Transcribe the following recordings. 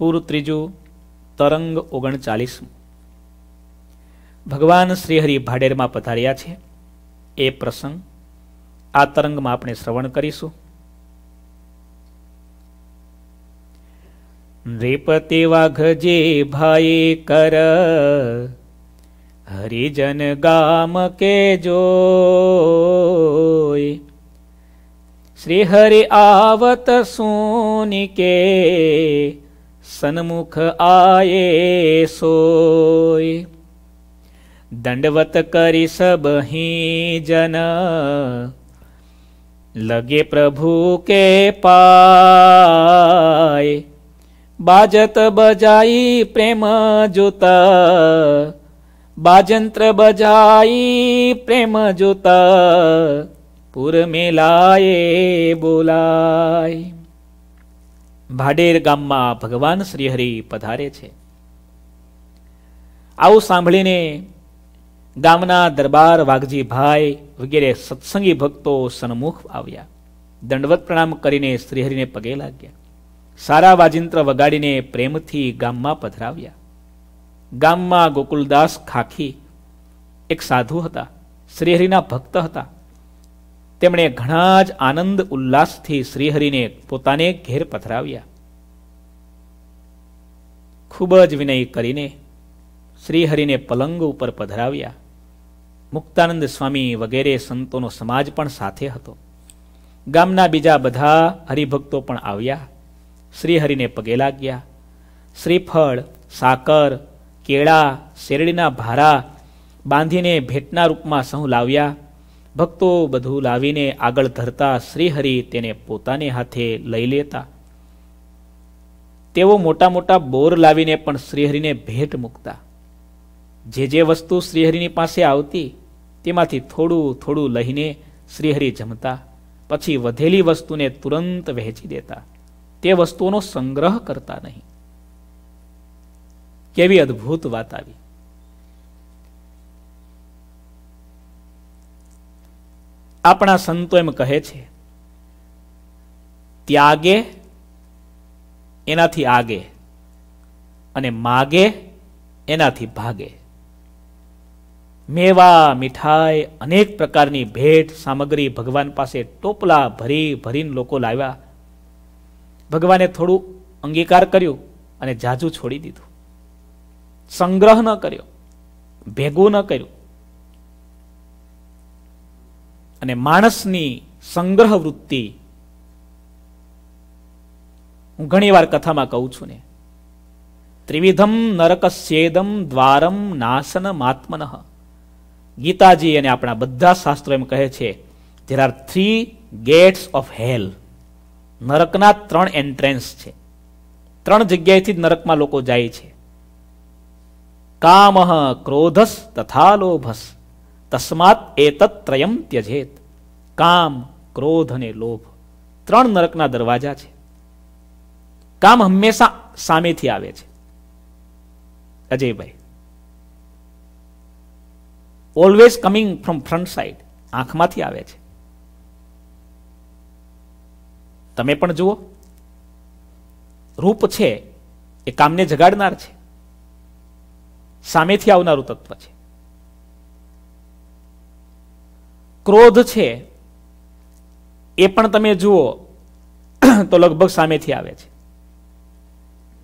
પૂરું ત્રીજું તરંગ ઓગણચાલીસમું ભગવાન શ્રીહરિ ભાડેરમાં પધાર્યા છે એ પ્રસંગ આ તરંગમાં આપણે શ્રવણ કરીશું નૃપતિ વાઘ જે ભાઈ કર હરિજન ગામ કે જો શ્રીહરિ આવત સુની કે સન્મુખ આયે સોય દંડવત કરી સબહી જન લગે પ્રભુ કે પાય બાજત બજાઈ પ્રેમ જોત બાજંત્ર બજાઈ પ્રેમ જોત પુર મેલાયે બોલાય ભાડેર ગામમાં ભગવાન શ્રીહરિ પધારે છે આવું સાંભળીને ગામના દરબાર વાઘજીભાઈ વગેરે સત્સંગી ભક્તો સન્મુખ આવ્યા દંડવત પ્રણામ કરીને શ્રીહરિને પગે લાગ્યા સારા વાજિંત્ર વગાડીને પ્રેમથી ગામમાં પધરાવ્યા ગામમાં ગોકુલદાસ ખાખી એક સાધુ હતા શ્રીહરિના ભક્ત હતા તેમણે ઘણા જ આનંદ ઉલ્લાસથી શ્રીહરિને પોતાને ઘેર પથરાવ્યા ખૂબ જ વિનય કરીને શ્રીહરિને પલંગ ઉપર પધરાવ્યા મુક્તાનંદ સ્વામી વગેરે સંતોનો સમાજ પણ સાથે હતો ગામના બીજા બધા હરિભક્તો પણ આવ્યા શ્રીહરિને પગે લાગ્યા શ્રીફળ સાકર કેળા શેરડીના ભારા બાંધીને ભેટના રૂપમાં સહુ લાવ્યા ભક્તો બધું લાવીને આગળ ધરતા શ્રીહરિ તેને પોતાને હાથે લઈ લેતા તેઓ મોટા મોટા બોર લાવીને પણ શ્રીહરિને ભેટ મૂકતા જે જે વસ્તુ શ્રીહરિની પાસે આવતી તેમાંથી થોડું થોડું લઈને શ્રીહરિ જમતા પછી વધેલી વસ્તુને તુરંત વહેંચી દેતા તે વસ્તુઓનો સંગ્રહ કરતા નહીં કેવી અદ્ભુત વાત આવી આપણા સંતો એમ કહે છે ત્યાગે એનાથી આગે અને માગે એનાથી ભાગે મેવા મીઠાઈ અનેક પ્રકારની ભેટ સામગ્રી ભગવાન પાસે ટોપલા ભરી ભરીને લોકો લાવ્યા ભગવાને થોડું અંગીકાર કર્યું અને જાજુ છોડી દીધું સંગ્રહ ન કર્યો ભેગું ન કર્યું અને માણસની સંગ્રહ વૃત્તિ હું ઘણીવાર કથામાં કહું છું ને ત્રિવિધમ નરકસ્યેદમ દ્વારમ નાશન આત્મન ગીતાજી અને આપણા બધા શાસ્ત્રો એમ કહે છે there are three gates of hell નરકના ત્રણ એન્ટ્રન્સ છે ત્રણ જગ્યાએથી જ નરકમાં લોકો જાય છે કામહ ક્રોધસ તથા લોભસ તસ્માત એતત્રયમ ત્યજેત કામ ક્રોધ અને લોભ ત્રણ નરકના દરવાજા છે કામ હંમેશા સામેથી આવે છે અજયભાઈ always coming from front side આંખમાંથી આવે છે તમે પણ જુઓ રૂપ છે એ કામને જગાડનાર છે સામેથી આવનારું તત્વ છે ક્રોધ છે એ પણ તમે જુઓ તો લગભગ સામેથી આવે છે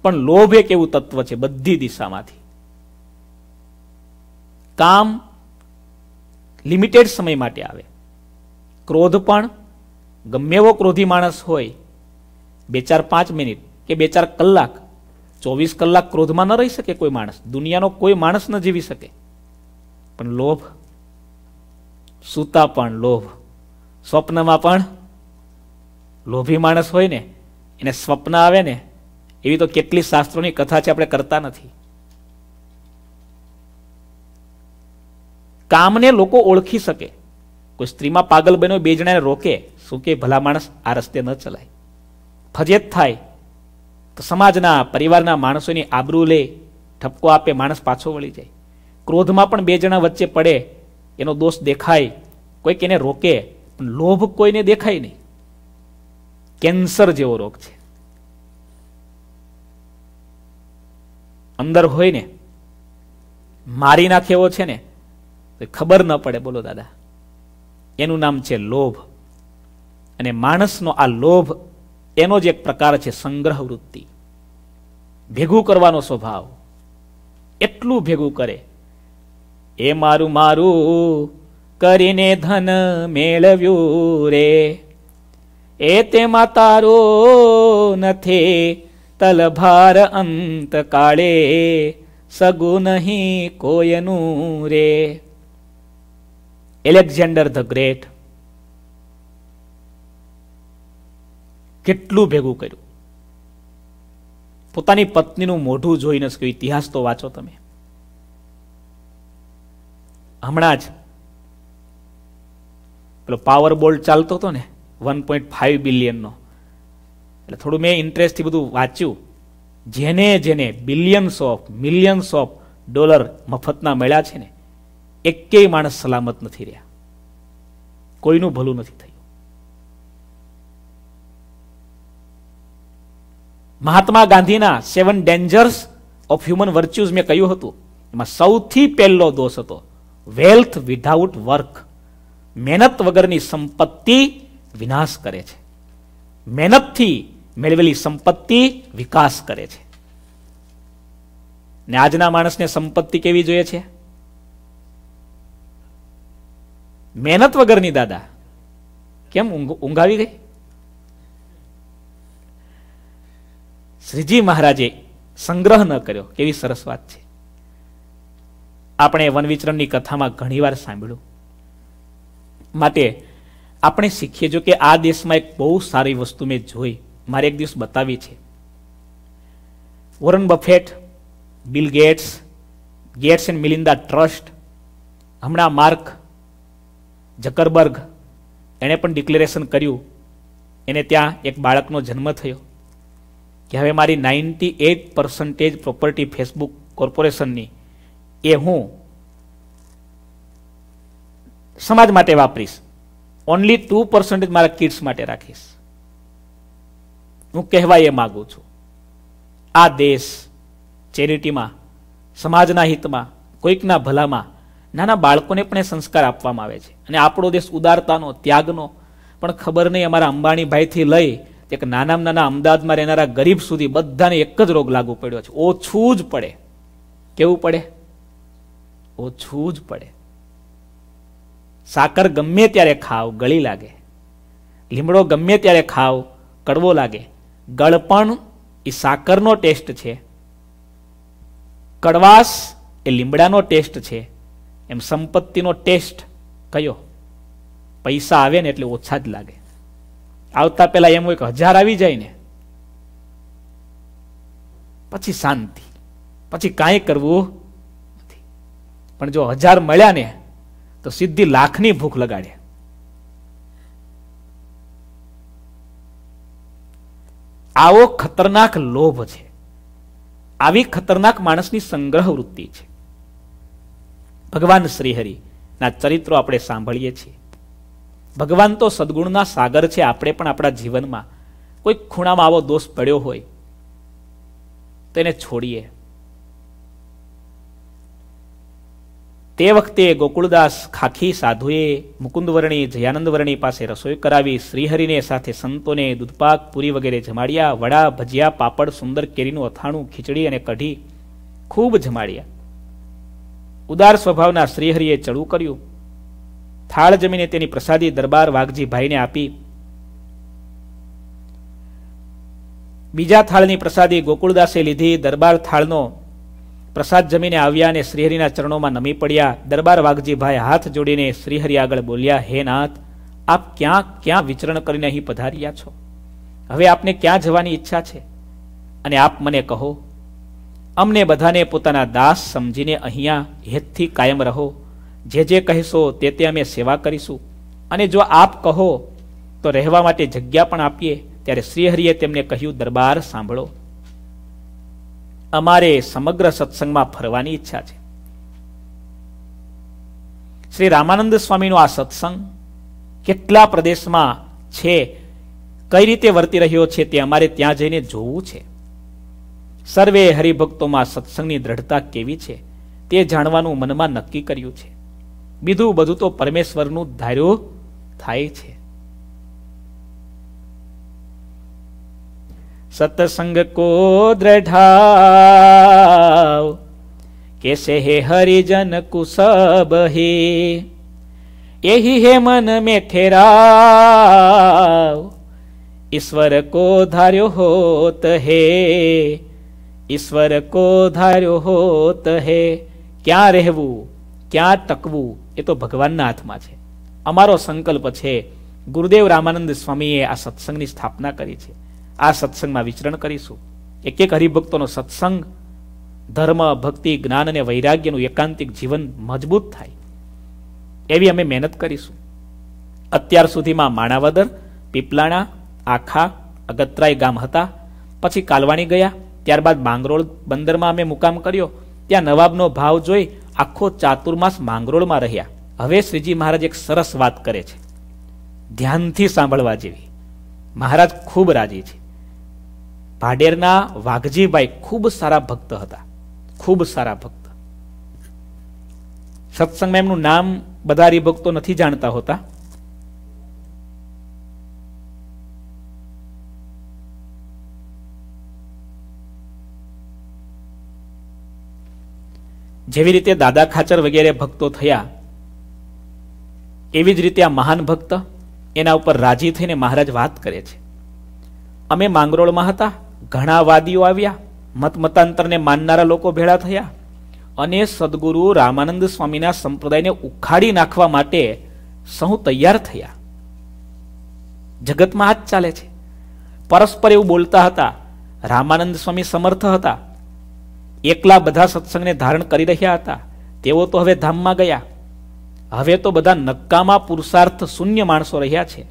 પણ લોભ એક એવું તત્વ છે બધી દિશામાંથી કામ લિમિટેડ સમય માટે આવે ક્રોધ પણ ગમે એવો ક્રોધી માણસ હોય બે ચાર પાંચ મિનિટ કે બે ચાર કલાક ચોવીસ કલાક ક્રોધમાં ન રહી શકે કોઈ માણસ દુનિયાનો કોઈ માણસ ન જીવી શકે પણ લોભ સૂતા પણ લોભ સ્વપ્નમાં પણ લોભી માણસ હોય ને એને સ્વપ્ન આવે ને એવી તો કેટલી શાસ્ત્રોની કથા છે આપણે કરતા નથી કામને લોકો ઓળખી શકે કોઈ સ્ત્રીમાં પાગલ બન્યો બે જણાને રોકે શું કે ભલા માણસ આ રસ્તે ન ચલાય ફજેત થાય તો સમાજના પરિવારના માણસોની આબરૂ લે ઠપકો આપે માણસ પાછો વળી જાય ક્રોધમાં પણ બે જણા વચ્ચે પડે એનો દોષ દેખાય કોઈક એને રોકે પણ લોભ કોઈને દેખાય નહીં કેન્સર જેવો રોગ છે અંદર હોય ને મારી નાખે એવો છે ને ખબર ન પડે બોલો દાદા એનું નામ છે લોભ અને માણસનો આ લોભ એનો જ એક પ્રકાર છે સંગ્રહ વૃત્તિ ભેગું કરવાનો સ્વભાવ એટલું ભેગું કરે એ મારું મારું કરીને ધન મેળવ્યું રે એ તેમાં તારો નથી તલભાર અંત કાળે સગું નહીં કોયનું રે એલેક્ઝાન્ડર ધ ગ્રેટ કેટલું ભેગું કર્યું પોતાની પત્નીનું મોઢું જોઈને શક્યું ઇતિહાસ તો વાંચો તમે હમણાં જ પેલો પાવર બોલ્ડ ચાલતો હતો ને વન પોઈન્ટ ફાઈવ બિલિયનનો એટલે થોડું મેં ઇન્ટરેસ્ટથી બધું વાંચ્યું જેને જેને billions of millions of dollar મફતના મળ્યા છે ને એકેય માણસ સલામત નથી રહ્યા કોઈનું ભલું નથી થયું મહાત્મા ગાંધીના seven dangers of human virtues મેં કહ્યું હતું એમાં સૌથી પહેલો દોષ હતો વેલ્થ વિધાઉટ વર્ક મહેનત વગરની સંપત્તિ વિનાશ કરે છે મહેનતથી મેળવેલી સંપત્તિ વિકાસ કરે છે ને આજના માણસને સંપત્તિ કેવી જોઈએ છે મહેનત વગરની દાદા કેમ ઊંઘાવી આવી ગઈ શ્રીજી મહારાજે સંગ્રહ ન કર્યો કેવી સરસ વાત છે આપણે વનવિચરણની કથામાં ઘણીવાર સાંભળ્યું માટે આપણે શીખીએ જો કે આ દેશમાં એક બહુ સારી વસ્તુ મેં જોઈ મારે એક દિવસ બતાવી છે Warren Buffett Bill Gates Gates and Melinda trust હમણાં માર્ક જકરબર્ગ એણે પણ ડિક્લેરેશન કર્યું એને ત્યાં એક બાળકનો જન્મ થયો કે હવે મારી ninety eight percentage property Facebook કોર્પોરેશનની એ હું સમાજ માટે વાપરીશ ઓનલી ટુ પર્સન્ટેજ મારા કિડ્સ માટે રાખીશ હું કહેવા એ માગું છું આ દેશ ચેરિટીમાં સમાજના હિતમાં કોઈકના ભલામાં નાના બાળકોને પણ એ સંસ્કાર આપવામાં આવે છે અને આપણો દેશ ઉદારતાનો ત્યાગનો પણ ખબર નહીં અમારા અંબાણીભાઈથી લઈ એક નાનામાં નાના અમદાવાદમાં રહેનારા ગરીબ સુધી બધાને એક જ રોગ લાગુ પડ્યો છે ઓછું જ પડે કેવું પડે ઓછું જ પડે સાકર ગમે ત્યારે ખાવ ગળી લાગે લીમડો ગમે ત્યારે ખાવ કડવો લાગે ગળપણ એ સાકરનો ટેસ્ટ છે કડવાશ એ લીમડાનો ટેસ્ટ છે એમ સંપત્તિનો ટેસ્ટ કયો પૈસા આવે ને એટલે ઓછા જ લાગે આવતા પહેલા એમ હોય કે હજાર આવી જાય ને પછી શાંતિ પછી કાંઈ કરવું પણ જો હજાર મળ્યા ને તો સિદ્ધિ લાખની ભૂખ લગાડે આવો ખતરનાક લોભ છે આવી ખતરનાક માણસની સંગ્રહ વૃત્તિ છે ભગવાન શ્રીહરિના ચરિત્રો આપણે સાંભળીએ છીએ ભગવાન તો સદગુણના સાગર છે આપણે પણ આપણા જીવનમાં કોઈ ખૂણામાં આવો દોષ પડ્યો હોય તેને છોડીએ તે વખતે ગોકુળદાસ ખાખી સાધુએ મુકુંદવર્ણી જયાનંદવર્ણી પાસે રસોઈ કરાવી શ્રીહરિને સાથે સંતોને દૂધપાક પૂરી વગેરે જમાડ્યા વડા ભજીયા પાપડ સુંદર કેરીનું અથાણું ખીચડી અને કઢી ખૂબ જમાડ્યા ઉદાર સ્વભાવના શ્રીહરિએ ચડું કર્યું થાળ જમીને તેની પ્રસાદી દરબાર વાઘજીભાઈને આપી બીજા થાળની પ્રસાદી ગોકુળદાસે લીધી દરબાર થાળનો પ્રસાદ જમીને આવ્યા અને શ્રીહરિના ચરણોમાં નમી પડ્યા દરબાર વાઘજીભાઈ હાથ જોડીને શ્રીહરિ આગળ બોલ્યા હે નાથ આપ ક્યાં ક્યાં વિચરણ કરીને અહીં પધાર્યા છો હવે આપને ક્યાં જવાની ઈચ્છા છે અને આપ મને કહો અમને બધાને પોતાના દાસ સમજીને અહીંયા હેતથી કાયમ રહો જે જે કહેશો તે તે અમે સેવા કરીશું અને જો આપ કહો તો રહેવા માટે જગ્યા પણ આપીએ ત્યારે શ્રીહરિએ તેમને કહ્યું દરબાર સાંભળો અમારે સમગ્ર સત્સંગમાં ફરવાની ઈચ્છા છે શ્રી રામાનંદ સ્વામીનો આ સત્સંગ કેટલા પ્રદેશમાં છે કઈ રીતે વર્તી રહ્યો છે તે અમારે ત્યાં જઈને જોવું છે સર્વે હરિભક્તોમાં સત્સંગની દ્રઢતા કેવી છે તે જાણવાનું મનમાં નક્કી કર્યું છે બીજું બધું તો પરમેશ્વરનું ધાર્યું થાય છે सत्संग કો दृढ़ाव कैसे हे હરિજન कुसब हे यही है मन में ठेराव ईश्वर को धार्यो होत है ઈશ્વર કો ધાર્યો હોત હે ક્યાં રહેવું ક્યાં ટકવું એ તો ભગવાનના હાથમાં છે અમારો સંકલ્પ છે ગુરુદેવ રામાનંદ સ્વામીએ આ સત્સંગની સ્થાપના કરી છે આ સત્સંગમાં વિચરણ કરીશું એક એક હરિભક્તોનો સત્સંગ ધર્મ ભક્તિ જ્ઞાન અને વૈરાગ્યનું એકાંતિક જીવન મજબૂત થાય એવી અમે મહેનત કરીશું અત્યાર સુધીમાં માણાવદર પીપલાણા આખા અગતરાય ગામ હતા પછી કાલવાણી ગયા ત્યારબાદ માંગરોળ બંદરમાં અમે મુકામ કર્યો ત્યાં નવાબનો ભાવ જોઈ આખો ચાતુર્માસ માંગરોળમાં રહ્યા હવે શ્રીજી મહારાજ એક સરસ વાત કરે છે ધ્યાનથી સાંભળવા જેવી મહારાજ ખૂબ રાજી છે ભાડેરના વાઘજીભાઈ ખૂબ સારા ભક્ત હતા ખૂબ સારા ભક્ત સત્સંગમાં એમનું નામ બધા ભક્તો નથી જાણતા હોતા જેવી રીતે દાદા ખાચર વગેરે ભક્તો થયા એવી જ રીતે આ મહાન ભક્ત એના ઉપર રાજી થઈને મહારાજ વાત કરે છે અમે માંગરોળમાં હતા ઘણા વાદીઓ આવ્યા મત મતાંતરને માનનારા લોકો ભેળા થયા અને સદગુરુ રામાનંદ સ્વામીના સંપ્રદાયને ઉખાડી નાખવા માટે સૌ તૈયાર થયા જગતમાં આ જ ચાલે છે પરસ્પર એવું બોલતા હતા રામાનંદ સ્વામી સમર્થ હતા એકલા બધા સત્સંગને ધારણ કરી રહ્યા હતા તેઓ તો હવે ધામમાં ગયા હવે તો બધા નક્કામાં પુરુષાર્થ શૂન્ય માણસો રહ્યા છે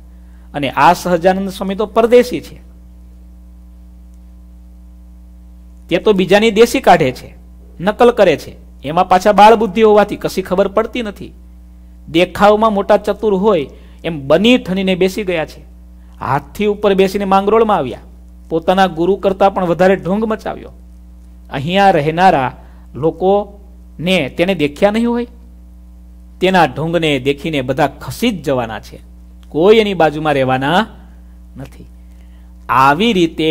અને આ સહજાનંદ સ્વામી તો પરદેશી છે તે તો બીજાની દેશી કાઢે છે નકલ કરે છે એમાં પાછા બાળ બુદ્ધિ હોવાથી કશી ખબર પડતી નથી દેખાવમાં મોટા ચતુર હોય એમ બની ઠનીને બેસી ગયા છે હાથથી ઉપર બેસીને માંગરોળમાં આવ્યા પોતાના ગુરુ કરતાં પણ વધારે ઢોંગ મચાવ્યો અહીંયા રહેનારા લોકોને તેને દેખ્યા નહીં હોય તેના ઢોંગને દેખીને બધા ખસી જ જવાના છે કોઈ એની બાજુમાં રહેવાના નથી આવી રીતે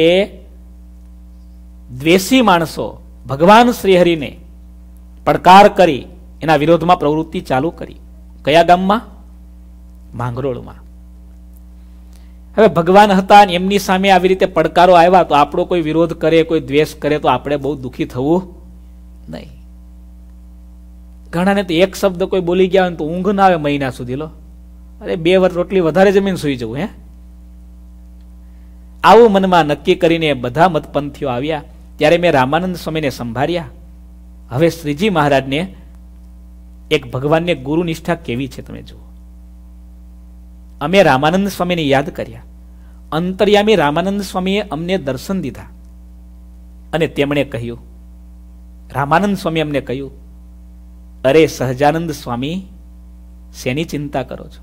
દ્વેષી માણસો ભગવાન શ્રીહરિને પડકાર કરી એના વિરોધમાં પ્રવૃત્તિ ચાલુ કરી કયા ગામમાં માંગરોળમાં હવે ભગવાન હતા અને એમની સામે આવી રીતે પડકારો આવ્યા તો આપણો કોઈ વિરોધ કરે કોઈ દ્વેષ કરે તો આપણે બહુ દુઃખી થવું નહીં ઘણાને તો એક શબ્દ કોઈ બોલી ગયા હોય તો ઊંઘ ના આવે મહિના સુધી લો અરે બે વર્ષ રોટલી વધારે જમીન સુઈ જવું હે આવું મનમાં નક્કી કરીને બધા મતપંથીઓ આવ્યા ત્યારે મેં રામાનંદ સ્વામીને સંભાળ્યા હવે શ્રીજી મહારાજને એક ભગવાનને ગુરુ નિષ્ઠા કેવી છે તમે જુઓ અમે રામાનંદ સ્વામીને યાદ કર્યા અંતર્યામી રામાનંદ સ્વામીએ અમને દર્શન દીધા અને તેમણે કહ્યું રામાનંદ સ્વામી અમને કહ્યું અરે સહજાનંદ સ્વામી શેની ચિંતા કરો છો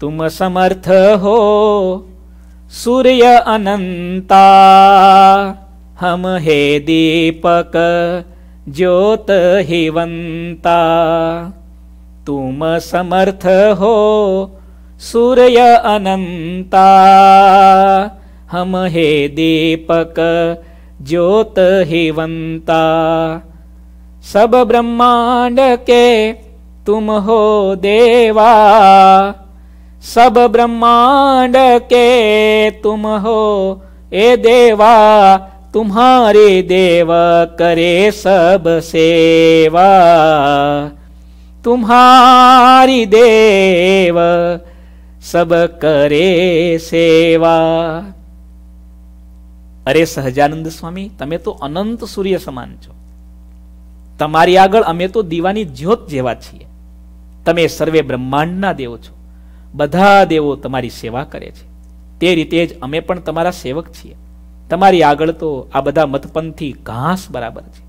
तुम समर्थ हो सूर्य अनंता हम हे दीपक ज्योत हिवंता तुम समर्थ हो सूर्य अनंता हम हे दीपक ज्योत हिवंता सब ब्रह्मांड के तुम हो देवा સબ બ્રહ્માંડ કે તુમ હો એ દેવા तुम्हारे દેવ કરે સબ સેવા તુમ્હારી દેવ સબ કરે સેવા અરે સહજાનંદ સ્વામી તમે તો અનંત સૂર્ય સમાન છો તમારી આગળ અમે તો દીવાની જ્યોત જેવા છીએ તમે સર્વે બ્રહ્માંડના દેવ છો બધા દેવો તમારી સેવા કરે છે તે રીતે જ અમે પણ તમારા સેવક છીએ તમારી આગળ તો આ બધા મતપંથી ઘાસ બરાબર છે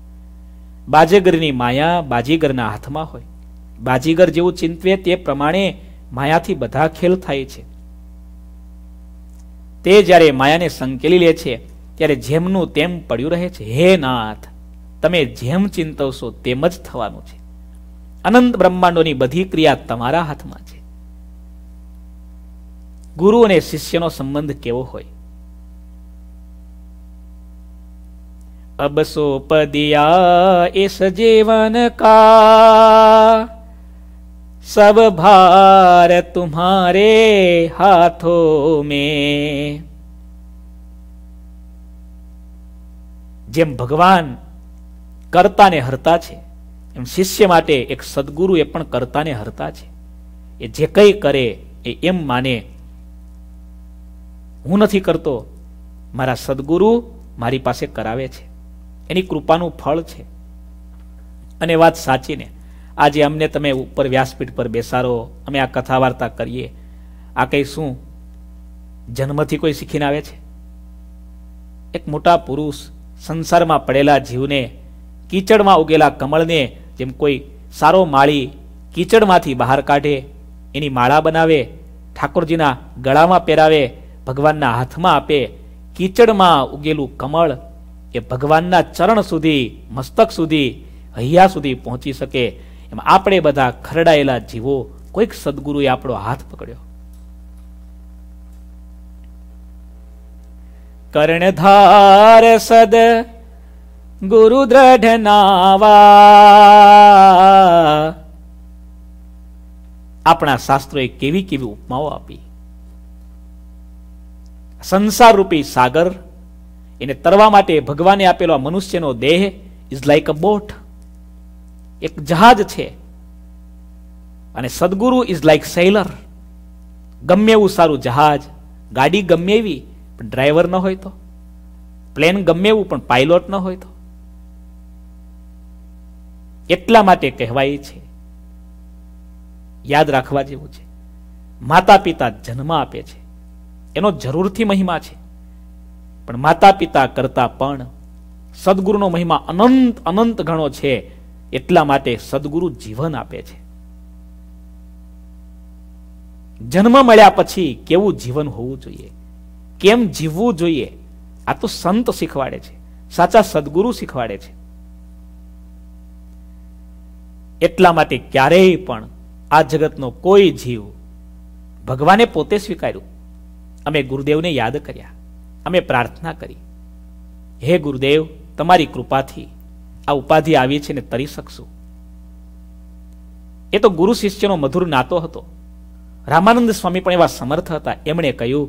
બાજેગરની માયા બાજીગરના હાથમાં હોય બાજીગર જેવું ચિંતવે તે પ્રમાણે માયાથી બધા ખેલ થાય છે તે જ્યારે માયાને સંકેલી લે છે ત્યારે જેમનું તેમ પડ્યું રહે છે હે નાથ તમે જેમ ચિંતવશો તેમ જ થવાનું છે અનંત બ્રહ્માંડોની બધી ક્રિયા તમારા હાથમાં છે ગુરુ અને શિષ્યનો સંબંધ કેવો હોય અબસો પદિયા એ સજીવન કા સબ ભાર તુમ્હારે હાથો મેં જેમ ભગવાન કર્તાને હરતા છે એમ શિષ્ય માટે એક સદગુરુ એ પણ કર્તાને હરતા છે એ જે કંઈ કરે એ એમ માને હું નથી કરતો મારા સદગુરુ મારી પાસે કરાવે છે એની કૃપાનું ફળ છે અને વાત સાચીને આજે અમને તમે ઉપર વ્યાસપીઠ પર બેસારો અમે આ કથા વાર્તા કરીએ આ કંઈ શું જન્મથી કોઈ શીખીને આવે છે એક મોટા પુરુષ સંસારમાં પડેલા જીવને કીચડમાં ઉગેલા કમળને જેમ કોઈ સારો માળી કીચડમાંથી બહાર કાઢે એની માળા બનાવે ઠાકોરજીના ગળામાં પહેરાવે ભગવાનના હાથમાં આપે કીચડમાં ઉગેલું કમળ એ ભગવાનના ચરણ સુધી મસ્તક સુધી હૈયા સુધી પહોંચી શકે એમ આપણે બધા ખરડાયેલા જીવો કોઈક સદગુરુએ આપણો હાથ પકડ્યો કર્ણધાર સદ ગુરુ દ્રઢ નાવા આપણા શાસ્ત્રોએ કેવી કેવી ઉપમાઓ આપી સંસાર રૂપી સાગર એને તરવા માટે ભગવાને આપેલો મનુષ્યનો દેહ ઇઝ લાઈક અ બોટ એક જહાજ છે અને સદગુરુ ઇઝ લાઈક સેલર ગમે એવું સારું જહાજ ગાડી ગમે એવી પણ ડ્રાઈવર ન હોય તો પ્લેન ગમે એવું પણ પાયલોટ ન હોય તો એટલા માટે કહેવાય છે યાદ રાખવા જેવું છે માતા પિતા જન્મ આપે છે એનો જરૂરથી મહિમા છે પણ માતા પિતા કરતા પણ સદગુરુનો મહિમા અનંત અનંત ગણો છે એટલા માટે સદગુરુ જીવન આપે છે જન્મ મળ્યા પછી કેવું જીવન હોવું જોઈએ કેમ જીવવું જોઈએ આ તો સંત શીખવાડે છે સાચા સદગુરુ શીખવાડે છે એટલા માટે ક્યારેય પણ આ જગતનો કોઈ જીવ ભગવાને પોતે સ્વીકાર્યું અમે ગુરુદેવને યાદ કર્યા અમે પ્રાર્થના કરી હે ગુરુદેવ તમારી કૃપાથી આ ઉપાધિ આવી છે ને તરી શકશું એ તો ગુરુ શિષ્યનો મધુર નાતો હતો રામાનંદ સ્વામી પણ એવા સમર્થ હતા એમણે કહ્યું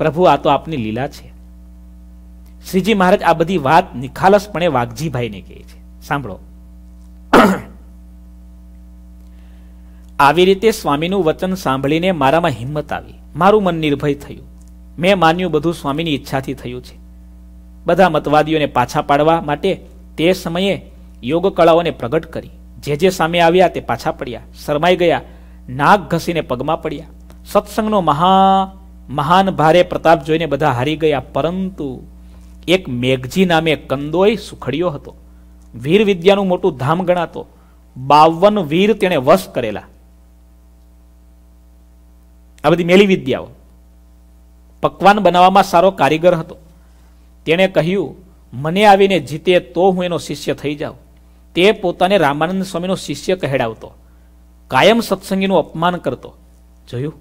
પ્રભુ આ તો આપની લીલા છે શ્રીજી મહારાજ આ બધી વાત નિખાલસપણે વાઘજીભાઈને કહે છે સાંભળો આવી રીતે સ્વામીનું વચન સાંભળીને મારામાં હિંમત આવી મારું મન નિર્ભય થયું મેં માન્યું બધું સ્વામીની ઈચ્છાથી થયું છે બધા મતવાદીઓને પાછા પાડવા માટે તે સમયે યોગ કળાઓને પ્રગટ કરી જે જે સામે આવ્યા તે પાછા પડ્યા શરમાઈ ગયા નાક ઘસીને પગમાં પડ્યા સત્સંગનો મહા મહાન ભારે પ્રતાપ જોઈને બધા હારી ગયા પરંતુ એક મેઘજી નામે કંદોય સુખડ્યો હતો વીર વિદ્યાનું મોટું ધામ ગણાતો બાવન વીર તેણે વશ કરેલા આ બધી મેલી વિદ્યાઓ પકવાન બનાવવામાં સારો કારીગર હતો તેણે કહ્યું મને આવીને જીતે તો હું એનો શિષ્ય થઈ જાઉં તે પોતાને રામાનંદ સ્વામીનો શિષ્ય કહેડાવતો કાયમ સત્સંગીનું અપમાન કરતો જોયું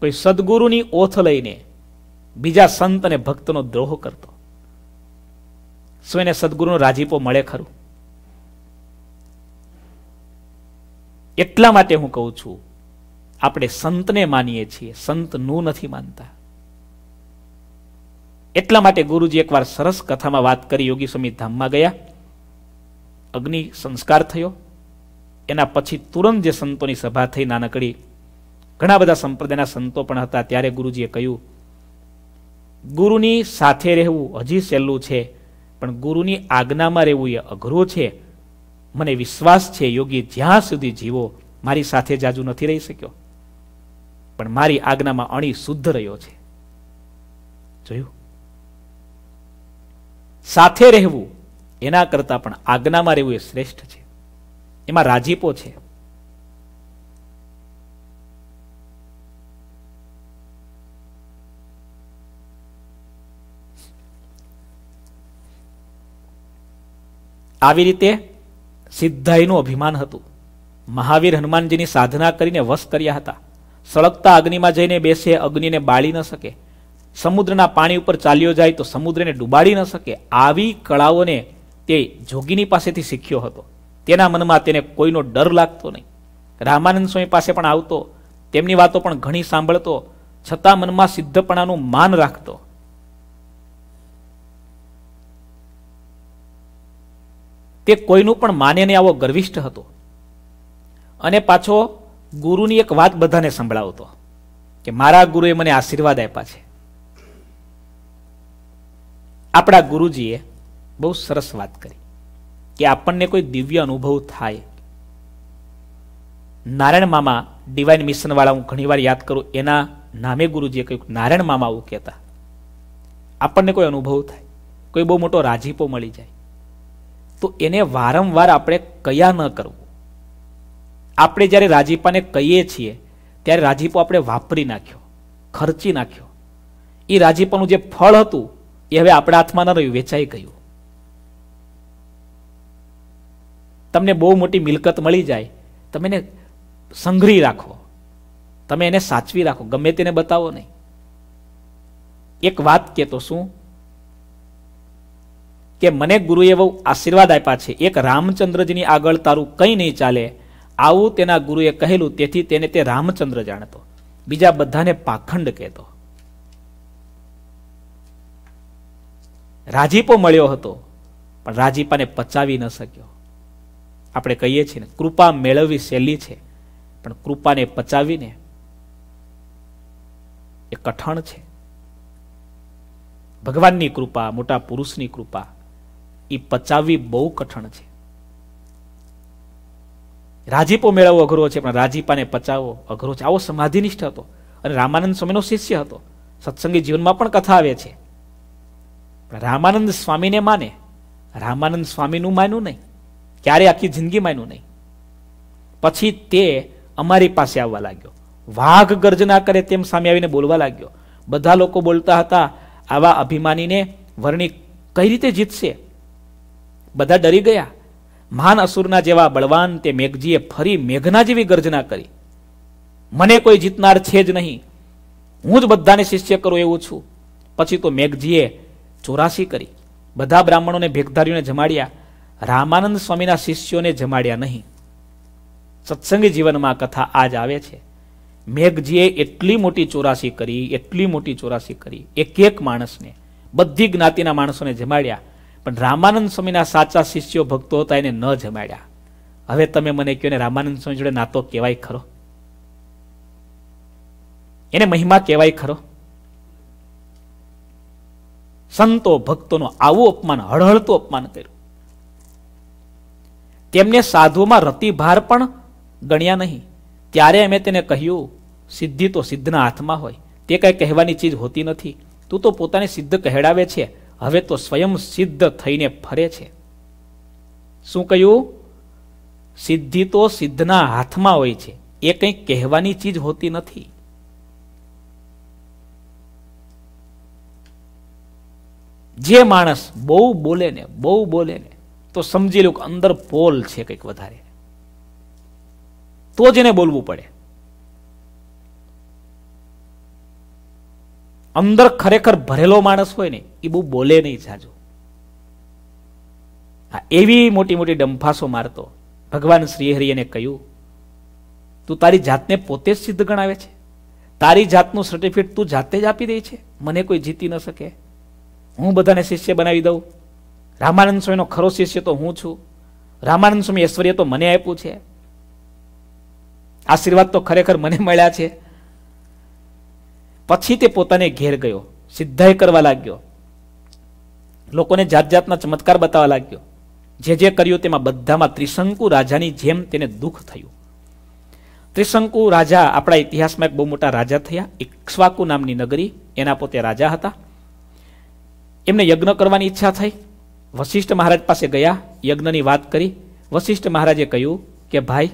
કોઈ સદગુરુની ઓથ લઈને બીજા સંત અને ભક્તનો દ્રોહ કરતો શું એને સદગુરુનો રાજીપો મળે ખરું એટલા માટે હું કહું છું આપણે સંતને માનીએ છીએ સંત નું નથી માનતા એટલા માટે ગુરુજી એકવાર સરસ કથામાં વાત કરી યોગી સ્વામી ધામમાં ગયા અગ્નિ સંસ્કાર થયો એના પછી તુરંત જે સંતોની સભા થઈ નાનકડી ઘણા બધા સંપ્રદાયના સંતો પણ હતા ત્યારે ગુરુજીએ કહ્યું ગુરુની સાથે રહેવું હજી સહેલું છે પણ ગુરુની આજ્ઞામાં રહેવું એ અઘરું છે મને વિશ્વાસ છે યોગી જ્યાં સુધી જીવો મારી સાથે જાજુ નથી રહી શક્યો પણ મારી આજ્ઞામાં અણી શુદ્ધ રહ્યો છે જોયું સાથે રહેવું એના કરતા પણ આજ્ઞામાં રહેવું એ શ્રેષ્ઠ છે એમાં રાજીપો છે આવી રીતે સિદ્ધાઈનું અભિમાન હતું મહાવીર હનુમાનજીની સાધના કરીને વશ કર્યા હતા સળગતા અગ્નિમાં જઈને બેસે અગ્નિને બાળી ન શકે સમુદ્રના પાણી ઉપર ચાલ્યો જાય તો સમુદ્રને ડૂબાડી ન શકે આવી કળાઓને તે જોગીની પાસેથી શીખ્યો હતો તેના મનમાં તેને કોઈનો ડર લાગતો નહીં રામાનંદ સ્વામી પાસે પણ આવતો તેમની વાતો પણ ઘણી સાંભળતો છતાં મનમાં સિદ્ધપણાનું માન રાખતો તે કોઈનું પણ માને આવો ગર્વિષ્ઠ હતો અને પાછો ગુરુની એક વાત બધાને સંભળાવતો કે મારા ગુરુએ મને આશીર્વાદ આપ્યા છે આપણા ગુરુજીએ બહુ સરસ વાત કરી કે આપણને કોઈ દિવ્ય અનુભવ થાય નારાયણ મામા ડિવાઇન વાળા હું ઘણીવાર યાદ કરું એના નામે ગુરુજીએ કહ્યું નારાયણ મામા આવું કહેતા આપણને કોઈ અનુભવ થાય કોઈ બહુ મોટો રાજીપો મળી જાય તો એને વારંવાર આપણે કયા ન કરવું આપણે જ્યારે રાજીપાને કહીએ છીએ ત્યારે રાજીપો આપણે વાપરી નાખ્યો ખર્ચી નાખ્યો એ રાજીપાનું જે ફળ હતું એ હવે આપણા હાથમાં ન રહ્યું વેચાઈ ગયું તમને બહુ મોટી મિલકત મળી જાય તમે એને સંઘરી રાખો તમે એને સાચવી રાખો ગમે તેને બતાવો નહીં એક વાત કેતો શું કે મને ગુરુએ એવો આશીર્વાદ આપ્યા છે એક રામચંદ્રજીની આગળ તારું કંઈ નહીં ચાલે આવું તેના ગુરુએ કહેલું તેથી તેને તે રામચંદ્ર જાણતો બીજા બધાને પાખંડ કહેતો રાજીપો મળ્યો હતો પણ રાજીપાને પચાવી ન શક્યો આપણે કહીએ છીએ ને કૃપા મેળવવી સહેલી છે પણ કૃપાને પચાવીને એ કઠણ છે ભગવાનની કૃપા મોટા પુરુષની કૃપા એ પચાવવી બહુ કઠણ છે રાજીપો મેળવવો અઘરો છે પણ રાજીપાને પચાવો અઘરો છે આવો સમાધિનિષ્ઠ હતો અને રામાનંદ સ્વામીનો શિષ્ય હતો સત્સંગી જીવનમાં પણ કથા આવે છે રામાનંદ સ્વામીને માને રામાનંદ સ્વામીનું માન્યું નહીં ક્યારે આખી જિંદગી માન્યું નહીં પછી તે અમારી પાસે આવવા લાગ્યો વાઘ ગર્જના કરે તેમ સામે આવીને બોલવા લાગ્યો બધા લોકો બોલતા હતા આવા અભિમાનીને વર્ણિ કઈ રીતે જીતશે બધા ડરી ગયા મહાન અસુરના જેવા બળવાન તે મેઘજીએ ફરી મેઘના જેવી ગર્જના કરી મને કોઈ જીતનાર છે જ નહીં હું જ બધાને શિષ્ય કરું એવું છું પછી તો મેઘજીએ ચોરાસી કરી બધા બ્રાહ્મણોને ભેગધારીઓને જમાડ્યા રામાનંદ સ્વામીના શિષ્યોને જમાડ્યા નહીં સત્સંગી જીવનમાં કથા આજ આવે છે મેઘજીએ એટલી મોટી ચોરાસી કરી એટલી મોટી ચોરાસી કરી એક એક માણસને બધી જ્ઞાતિના માણસોને જમાડ્યા પણ રામાનંદ સ્વામીના સાચા શિષ્યો ભક્તો હતા એને ન જમાડ્યા હવે તમે મને કહો ને રામાનંદ સ્વામી જોડે નાતો કહેવાય ખરો એને મહિમા કહેવાય ખરો સંતો ભક્તોનો આવું અપમાન હળહળતું અપમાન કર્યું તેમને સાધુઓમાં રતિભાર પણ ગણ્યા નહીં ત્યારે અમે તેને કહ્યું સિદ્ધિ તો સિદ્ધના હાથમાં હોય તે કાંઈ કહેવાની ચીજ હોતી નથી તું તો પોતાને સિદ્ધ કહેડાવે છે હવે તો સ્વયં સિદ્ધ થઈને ફરે છે શું કહ્યું સિદ્ધિ તો સિદ્ધના હાથમાં હોય છે એ કંઈ કહેવાની ચીજ હોતી નથી જે માણસ બહુ બોલે ને બહુ બોલે ને તો સમજી લો કે અંદર પોલ છે કંઈક વધારે તો જ એને બોલવું પડે અંદર ખરેખર ભરેલો માણસ હોય ને એ બહુ બોલે નહીં જાજુ હા એવી મોટી મોટી ડંફાસો મારતો ભગવાન શ્રીહરિએ કહ્યું તું તારી જાતને પોતે જ સિદ્ધ ગણાવે છે તારી જાતનું સર્ટિફિકેટ તું જાતે જ આપી દે છે મને કોઈ જીતી ન શકે હું બધાને શિષ્ય બનાવી દઉં રામાનંદ સ્વામીનો ખરો શિષ્ય તો હું છું રામાનંદ સ્વામી ઐશ્વર્ય તો મને આપ્યું છે આશીર્વાદ તો ખરેખર મને મળ્યા છે પછી તે પોતાને ઘેર ગયો સિદ્ધાઈ કરવા લાગ્યો લોકોને જાત જાતના ચમત્કાર બતાવવા લાગ્યો જે જે કર્યું તેમાં બધામાં ત્રિશંકુ રાજાની જેમ તેને દુઃખ થયું ત્રિશંકુ રાજા આપણા ઇતિહાસમાં એક બહુ મોટા રાજા થયા ઇક્ષ્વાકુ નામની નગરી એના પોતે રાજા હતા એમને યજ્ઞ કરવાની ઈચ્છા થઈ વશિષ્ઠ મહારાજ પાસે ગયા યજ્ઞની વાત કરી વશિષ્ઠ મહારાજે કહ્યું કે ભાઈ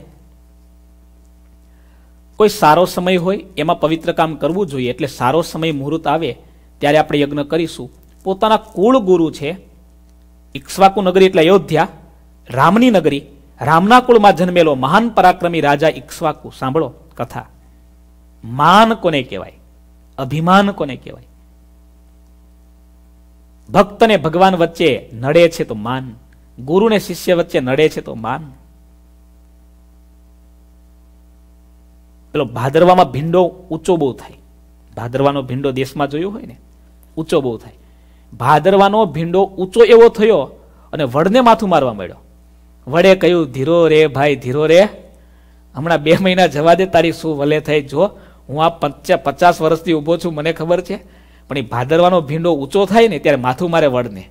કોઈ સારો સમય હોય એમાં પવિત્ર કામ કરવું જોઈએ એટલે સારો સમય મુહૂર્ત આવે ત્યારે આપણે યજ્ઞ કરીશું પોતાના કુળ ગુરુ છે ઈક્ષ્વાકુ નગરી એટલે અયોધ્યા રામની નગરી રામના કુળમાં જન્મેલો મહાન પરાક્રમી રાજા ઈક્ષ્વાકુ સાંભળો કથા માન કોને કહેવાય અભિમાન કોને કહેવાય ભક્ત ને ભગવાન વચ્ચે નડે છે તો માન ગુરુ ને શિષ્ય વચ્ચે નડે છે તો માન પેલો ભાદરવામાં ભીંડો ઊંચો બહુ થાય ભાદરવાનો ભીંડો દેશમાં જોયો હોય ને ઊંચો બહુ થાય ભાદરવાનો ભીંડો ઊંચો એવો થયો અને વડને માથું મારવા માંડ્યો વડે કહ્યું ધીરો રે ભાઈ ધીરો રે હમણાં બે મહિના જવા દે તારી શું વલે થઈ જો હું આ પંચા પચાસ વર્ષથી ઊભો છું મને ખબર છે પણ એ ભાદરવાનો ભીંડો ઊંચો થાય ને ત્યારે માથું મારે વડને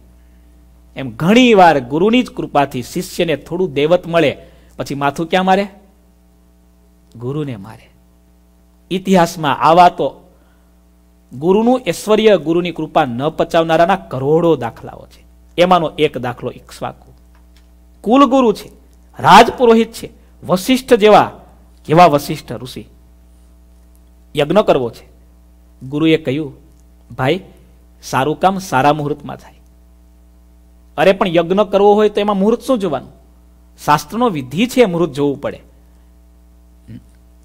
એમ ઘણી વાર ગુરુની જ કૃપાથી શિષ્યને થોડું દૈવત મળે પછી માથું ક્યાં મારે ગુરુને મારે ઇતિહાસમાં આવા તો ગુરુનું ઐશ્વર્ય ગુરુની કૃપા ન પચાવનારાના કરોડો દાખલાઓ છે એમાંનો એક દાખલો ઇક્ષ્વાકુ કુલગુરુ છે રાજપુરોહિત છે વશિષ્ઠ જેવા કેવા વશિષ્ઠ ઋષિ યજ્ઞ કરવો છે ગુરુએ કહ્યું ભાઈ સારું કામ સારા મુહૂર્તમાં થાય અરે પણ યજ્ઞ કરવો હોય તો એમાં મુહૂર્ત શું જોવાનું શાસ્ત્રનો વિધિ છે મુહૂર્ત જોવું પડે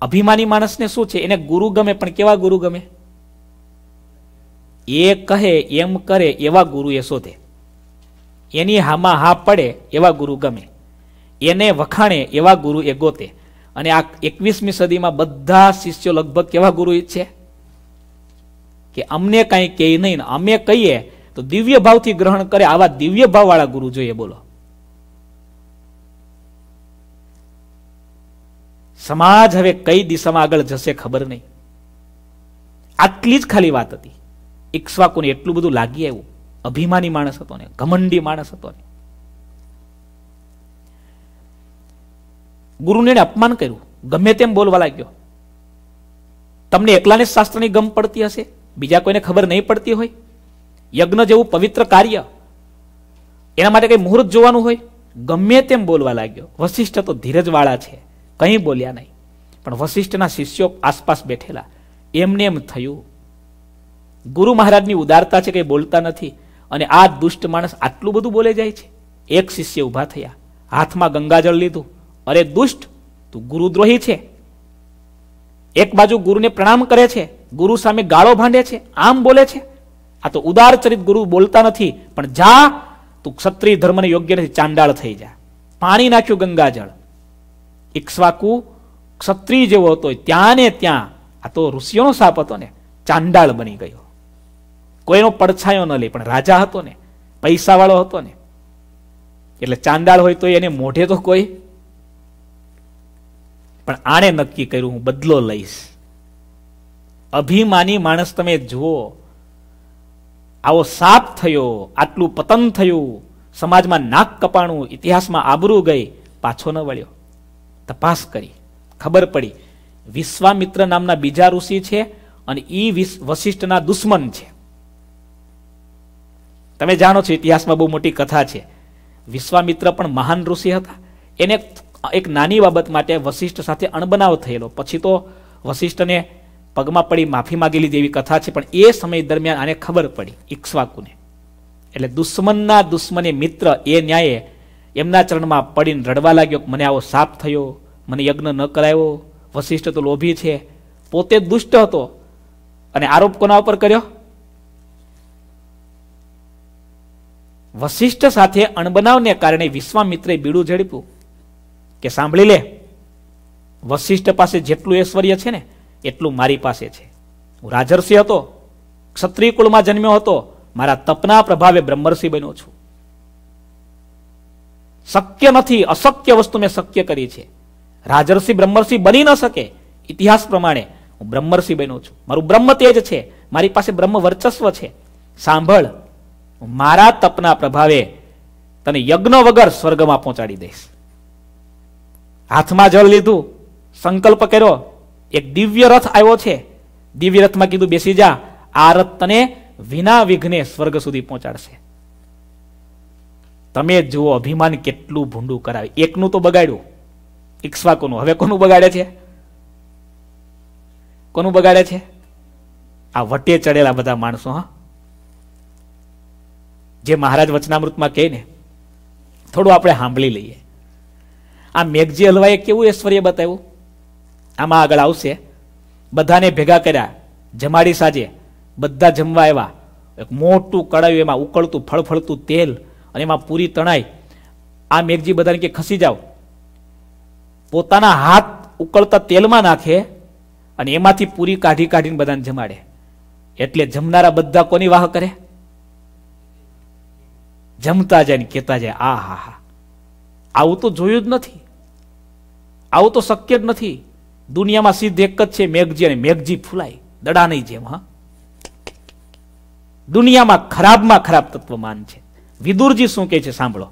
અભિમાની માણસને શું છે એને ગુરુ ગમે પણ કેવા ગુરુ ગમે એ કહે એમ કરે એવા ગુરુ એ શોધે એની હામાં હા પડે એવા ગુરુ ગમે એને વખાણે એવા ગુરુ એ ગોતે અને આ એકવીસમી સદીમાં બધા શિષ્યો લગભગ કેવા ગુરુ છે કે અમને કાંઈ કહે નહીં અમે કહીએ તો દિવ્ય ભાવથી ગ્રહણ કરે આવા દિવ્ય ભાવવાળા ગુરુ જોઈએ બોલો સમાજ હવે કઈ દિશામાં આગળ જશે ખબર નહીં આટલી જ ખાલી વાત હતી ઇક્ષ્વાકુને એટલું બધું લાગી આવ્યું અભિમાની માણસ હતો ને ઘમંડી માણસ હતો ને ગુરુને અપમાન કર્યું ગમે તેમ બોલવા લાગ્યો તમને એકલાને શાસ્ત્રની ગમ પડતી હશે બીજા કોઈને ખબર નહીં પડતી હોય યજ્ઞ જેવું પવિત્ર કાર્ય એના માટે કઈ મુહૂર્ત જોવાનું હોય ગમે તેમ બોલવા લાગ્યો વશિષ્ઠ તો ધીરજવાળા છે કંઈ બોલ્યા નહીં પણ વશિષ્ઠના શિષ્યો આસપાસ બેઠેલા એમને એમ થયું ગુરુ મહારાજની ઉદારતા છે કંઈ બોલતા નથી અને આ દુષ્ટ માણસ આટલું બધું બોલે જાય છે એક શિષ્ય ઊભા થયા હાથમાં ગંગાજળ લીધું અરે દુષ્ટ તું ગુરુદ્રોહી છે એક બાજુ ગુરુને પ્રણામ કરે છે ગુરુ સામે ગાળો ભાંડે છે આમ બોલે છે આ તો ઉદાર ચરિત ગુરુ બોલતા નથી પણ જા તું ક્ષત્રિય ધર્મને યોગ્ય નથી ચાંડાળ થઈ જા પાણી નાખ્યું ગંગાજળ ઇક્ષ્વાકુ ક્ષત્રિય જેવો હતો ત્યાં ને ત્યાં આ તો ઋષિઓનો સાપ હતો ને ચાંડાળ બની ગયો કોઈનો પડછાયો ન લે પણ રાજા હતો ને પૈસા વાળો હતો ને એટલે ચાંડાળ હોય તો એને મોઢે તો કોઈ પણ આણે નક્કી કર્યું હું બદલો લઈશ અભિમાની માણસ તમે જુઓ આવો સાપ થયો આટલું પતન થયું સમાજમાં નાક કપાણું ઇતિહાસમાં આબરું ગઈ પાછો ન વળ્યો તપાસ કરી ખબર પડી વિશ્વામિત્ર નામના બીજા ઋષિ છે અને ઈ વશિષ્ઠના દુશ્મન છે તમે જાણો છો ઇતિહાસમાં બહુ મોટી કથા છે વિશ્વામિત્ર પણ મહાન ઋષિ હતા એને એક નાની બાબત માટે વશિષ્ઠ સાથે અણબનાવ થયેલો પછી તો વશિષ્ઠને પગમાં પડી માફી માગેલી જેવી કથા છે પણ એ સમય દરમિયાન આને ખબર પડી ઇક્ષ્વાકુને એટલે દુશ્મનના દુશ્મને મિત્ર એ ન્યાયે એમના ચરણમાં પડીને રડવા લાગ્યો મને આવો સાપ થયો મને યજ્ઞ ન કરાયો વશિષ્ઠ તો લોભી છે પોતે દુષ્ટ હતો અને આરોપ કોના ઉપર કર્યો વશિષ્ઠ સાથે અણબનાવને કારણે વિશ્વામિત્રે બીડું ઝડપ્યું કે સાંભળી લે વશિષ્ઠ પાસે જેટલું ઐશ્વર્ય છે ને એટલું મારી પાસે છે હું રાજર્ષિ હતો ક્ષત્રિય કુળમાં જન્મ્યો હતો મારા તપના પ્રભાવે બ્રહ્મર્ષિ બન્યો છું શક્ય નથી અશક્ય વસ્તુ મેં શક્ય કરી છે રાજર્ષિ બ્રહ્મર્ષિ બની ન શકે ઇતિહાસ પ્રમાણે હું બ્રહ્મર્ષિ બન્યો છું મારું બ્રહ્મ તેજ છે મારી પાસે બ્રહ્મ વર્ચસ્વ છે સાંભળ મારા તપના પ્રભાવે તને યજ્ઞ વગર સ્વર્ગમાં પહોંચાડી દઈશ હાથમાં જળ લીધું સંકલ્પ કર્યો એક દિવ્ય રથ આવ્યો છે દિવ્ય રથમાં કીધું બેસી જા આ રથ તને વિના વિઘ્ને સ્વર્ગ સુધી પહોંચાડશે તમે જુઓ અભિમાન કેટલું ભૂંડું કરાવે એકનું તો બગાડ્યું ઈક્ષ્વાકુનું હવે કોનું બગાડે છે કોનું બગાડે છે આ વટે ચડેલા બધા માણસો હા જે મહારાજ વચનામૃતમાં કહે ને થોડું આપણે સાંભળી લઈએ આ મેઘજી હલવાએ કેવું ઐશ્વર્ય બતાવ્યું આમાં આગળ આવશે બધાને ભેગા કર્યા જમાડી સાજે બધા જમવા આવ્યા એક મોટું કડાયું એમાં ઉકળતું ફળફળતું તેલ અને એમાં પૂરી તણાઈ આ મેઘજી બધાને કે ખસી જાઓ પોતાના હાથ ઉકળતા તેલમાં નાખે અને એમાંથી પૂરી કાઢી કાઢીને બધાને જમાડે એટલે જમનારા બધા કોની વાહ કરે જમતા જાય ને કહેતા જાય આ હા હા આવું તો જોયું જ નથી આવું તો શક્ય જ નથી દુનિયામાં સિદ્ધ એક જ છે મેઘજી અને મેઘજી ફૂલાય દડા નહીં જેમ હા દુનિયામાં ખરાબમાં ખરાબ તત્વ માન છે વિદુરજી શું કહે છે સાંભળો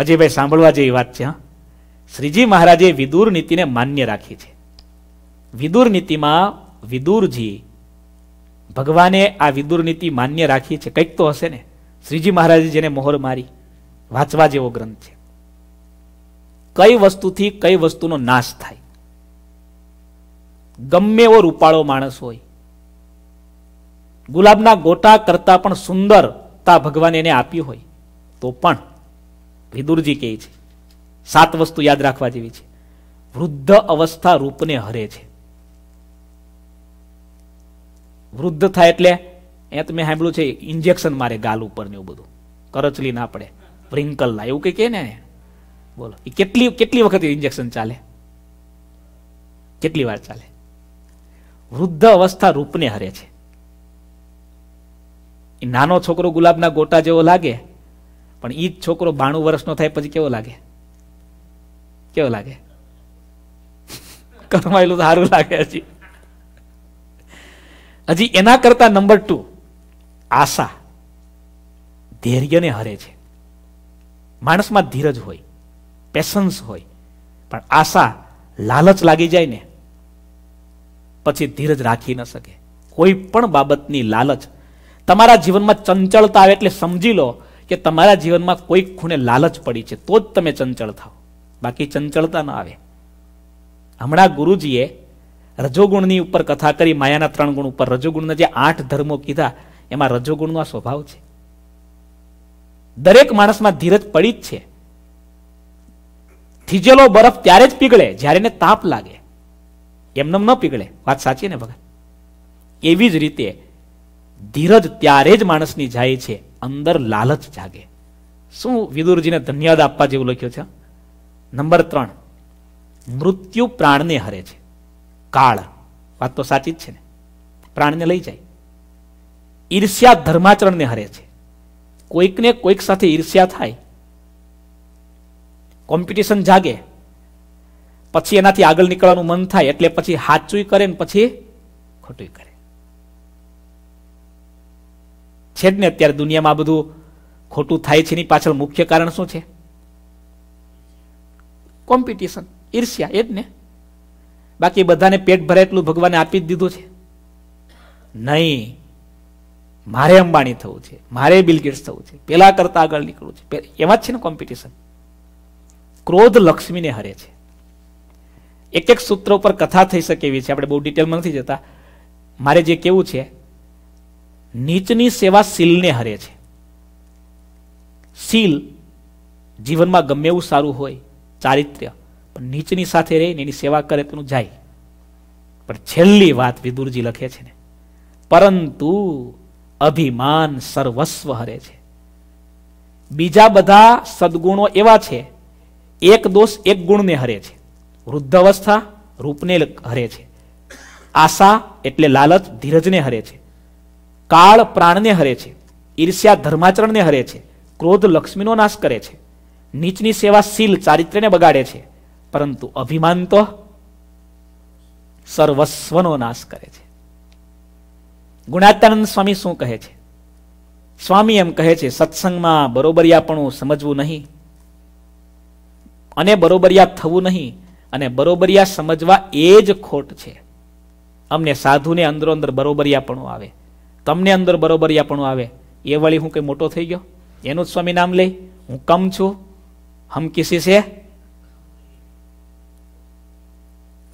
અજયભાઈ સાંભળવા જેવી વાત છે હા શ્રીજી મહારાજે વિદુર નીતિને માન્ય રાખી છે વિદુર નીતિમાં વિદુરજી ભગવાને આ વિદુર નીતિ માન્ય રાખી છે કંઈક તો હશે ને શ્રીજી મહારાજે જેને મોહર મારી વાંચવા જેવો ગ્રંથ છે કઈ વસ્તુથી કઈ વસ્તુનો નાશ થાય ગમે એવો રૂપાળો માણસ હોય ગુલાબના ગોટા કરતા પણ સુંદર સત્તા ભગવાન એને આપી હોય તો પણ વિદુરજી કહે છે સાત વસ્તુ યાદ રાખવા જેવી છે વૃદ્ધ અવસ્થા રૂપને હરે છે વૃદ્ધ થાય એટલે એ તમે સાંભળ્યું છે ઇન્જેક્શન મારે ગાલ ઉપર ને એવું બધું કરચલી ના પડે વ્રિંકલ ના એવું કંઈ કે ને બોલો એ કેટલી કેટલી વખત ઇન્જેક્શન ચાલે કેટલી વાર ચાલે વૃદ્ધ અવસ્થા રૂપને હરે છે એ નાનો છોકરો ગુલાબના ગોટા જેવો લાગે પણ એ જ છોકરો બાણું વર્ષનો થાય પછી કેવો લાગે કેવો લાગે કરમાયેલું સારું લાગે હજી હજી એના કરતા નંબર ટુ આશા ધૈર્યને હરે છે માણસમાં ધીરજ હોય પેશન્સ હોય પણ આશા લાલચ લાગી જાય ને પછી ધીરજ રાખી ન શકે કોઈ પણ બાબતની લાલચ તમારા જીવનમાં ચંચળતા આવે એટલે સમજી લો કે તમારા જીવનમાં કોઈક ખૂણે લાલચ પડી છે તો જ તમે ચંચળ થાઓ બાકી ચંચળતા ન આવે હમણાં ગુરુજીએ રજોગુણની ઉપર કથા કરી માયાના ત્રણ ગુણ ઉપર રજોગુણના જે આઠ ધર્મો કીધા એમાં રજોગુણનો સ્વભાવ છે દરેક માણસમાં ધીરજ પડી જ છે થીજેલો બરફ ત્યારે જ પીગળે જ્યારે એને તાપ લાગે એમને ન પીગળે વાત સાચી ને ભગત એવી જ રીતે ધીરજ ત્યારે જ માણસની જાય છે અંદર લાલચ જાગે શું વિદુરજીને ધન્યવાદ આપવા જેવું લખ્યું છે નંબર ત્રણ મૃત્યુ પ્રાણને હરે છે કાળ વાત તો સાચી જ છે ને પ્રાણને લઈ જાય ઈર્ષ્યા ધર્માચરણને હરે છે કોઈકને કોઈક સાથે ઈર્ષ્યા થાય કોમ્પિટિશન જાગે પછી એનાથી આગળ નીકળવાનું મન થાય એટલે પછી હાચું કરે ને પછી ખોટું કરે છે જ ને અત્યારે દુનિયામાં આ બધું ખોટું થાય છે એની પાછળ મુખ્ય કારણ શું છે કોમ્પિટિશન ઈર્ષ્યા એ જ ને બાકી બધાને પેટ ભરે એટલું ભગવાને આપી જ દીધું છે નહીં મારે અંબાણી થવું છે મારે બિલગેટ્સ થવું છે પેલા કરતા આગળ નીકળવું છે એમાં જ છે ને કોમ્પિટિશન ક્રોધ લક્ષ્મીને હરે છે એક એક સૂત્ર ઉપર કથા થઈ શકે એવી છે આપણે બહુ ડિટેલમાં નથી જતા મારે જે કેવું છે નીચની સેવા સીલને હરે છે સીલ જીવનમાં ગમે એવું સારું હોય ચારિત્ર્ય પણ નીચની સાથે રહીને એની સેવા કરે તેનું જાય પણ છેલ્લી વાત વિદુરજી લખે છે ને પરંતુ અભિમાન સર્વસ્વ હરે છે બીજા બધા સદગુણો એવા છે એક દોષ એક ગુણને હરે છે વૃદ્ધ અવસ્થા રૂપને હરે છે આશા એટલે લાલચ ધીરજને હરે છે કાળ પ્રાણને હરે છે ઈર્ષ્યા ધર્માચરણને હરે છે ક્રોધ લક્ષ્મીનો નાશ કરે છે નીચની સેવા શીલ ચારિત્ર્યને બગાડે છે પરંતુ અભિમાન તો સર્વસ્વનો નાશ કરે છે ગુણાત્યાનંદ સ્વામી શું કહે છે સ્વામી એમ કહે છે સત્સંગમાં બરોબરિયાપણું સમજવું નહીં અને બરોબરિયા થવું નહીં અને બરોબરિયા સમજવા એ જ ખોટ છે અમને સાધુને અંદરો અંદર બરોબરિયાપણું આવે તમને અંદર બરોબરિયાપણું આવે એ વળી હું કંઈ મોટો થઈ ગયો એનું જ સ્વામી નામ લઈ હું કમ છું હમ કિસી છે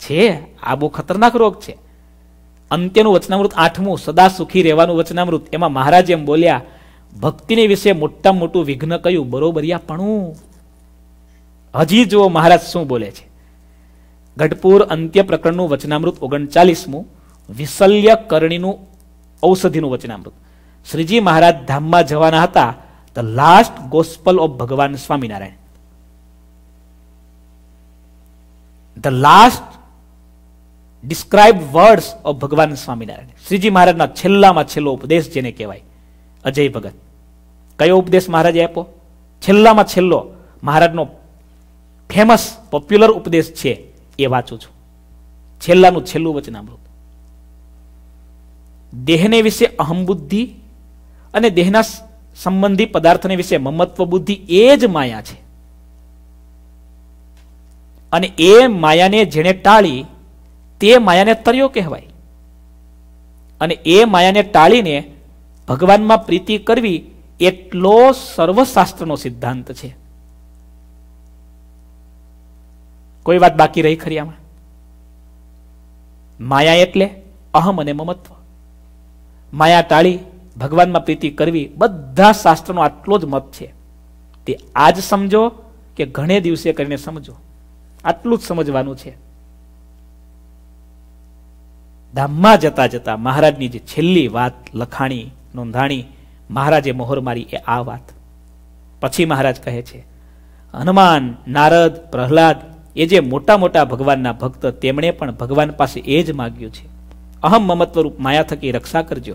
છે આ બહુ ખતરનાક રોગ છે અંત્યનું વચનામૃત આઠમું સદા સુખી રહેવાનું વચનામૃત એમાં મહારાજ એમ બોલ્યા ભક્તિની વિશે મોટા મોટું વિઘ્ન કયું બરોબરિયાપણું હજી જુઓ મહારાજ શું બોલે છે ગઢપુર અંત્ય પ્રકરણનું વચનામૃત ઓગણચાલીસમું વિસલ્ય કરણીનું ઔષધિનું વચનામૃત શ્રીજી મહારાજ ધામમાં જવાના હતા the last gospel of Bhagwan Swaminarayan the last describe words of Bhagwan Swaminarayan Shriji મહારાજના છેલ્લામાં છેલ્લો ઉપદેશ જેને કહેવાય અજય ભગત કયો ઉપદેશ મહારાજે આપ્યો છેલ્લામાં છેલ્લો મહારાજનો ફેમસ પોપ્યુલર ઉપદેશ છે એ વાંચું છું છેલ્લાનું છેલ્લું વચનામૃત દેહને વિશે અહમ બુદ્ધિ અને દેહના સંબંધી પદાર્થને વિશે મમત્વ બુદ્ધિ એ જ માયા છે અને એ માયાને જેણે ટાળી તે માયાને તર્યો કહેવાય અને એ માયાને ટાળીને ભગવાનમાં પ્રીતિ કરવી એટલો સર્વશાસ્ત્રનો સિદ્ધાંત છે કોઈ વાત બાકી રહી ખરી આમાં માયા એટલે અહમ અને મમત્વ માયા ટાળી ભગવાનમાં પ્રીતિ કરવી બધા શાસ્ત્રનો આટલો જ મત છે તે આજ સમજો કે ઘણે દિવસે કરીને સમજો આટલું જ સમજવાનું છે ધામમાં જતા જતા મહારાજની જે છેલ્લી વાત લખાણી નોંધાણી મહારાજે મોહર મારી એ આ વાત પછી મહારાજ કહે છે હનુમાન નારદ પ્રહલાદ એ જે મોટા મોટા ભગવાનના ભક્ત તેમણે પણ ભગવાન પાસે એ જ માગ્યું છે અહમ મમત્વરૂપ માયા થકી રક્ષા કરજો